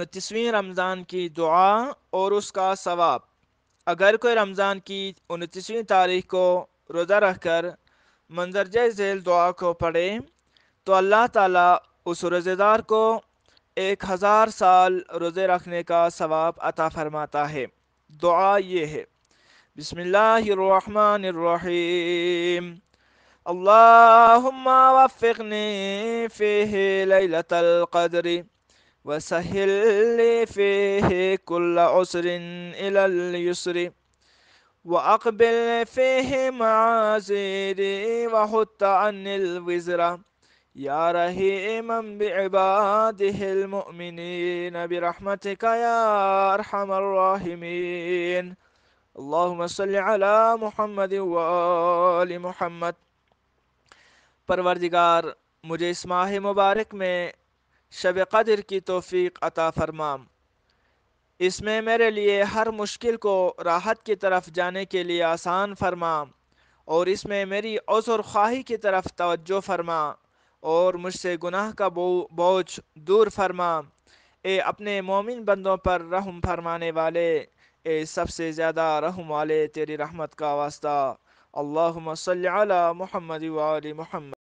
انتیسویں رمضان کی دعا اور اس کا ثواب اگر کوئی رمضان کی انتیسویں تاریخ کو روزہ رکھ کر مندرجہ ذیل دعا کو پڑھے تو اللہ تعالیٰ اس روزے دار کو ایک ہزار سال روزے رکھنے کا ثواب عطا فرماتا ہے دعا یہ ہے بسم اللہ الرحمن الرحیم اللہم وفقنی فیہ لیلت القدری وسهل لي فيه كل عسر إلى اليسر وأقبل فيه معازيري وحط عني الوزر يا رحيما بعباده المؤمنين برحمتك يا أرحم الراحمين اللهم صل على محمد وآل محمد پروردگار مجھے اس ماہ مبارک میں شب قدر کی توفیق عطا فرمام اس میں میرے لیے ہر مشکل کو راحت کی طرف جانے کے لیے آسان فرمام اور اس میں میری عذر خواہی کی طرف توجہ فرما اور مجھ سے گناہ کا بوجھ دور فرما اے اپنے مومن بندوں پر رحم فرمانے والے اے سب سے زیادہ رحم والے تیری رحمت کا واسطہ اللہ محمد وال محمد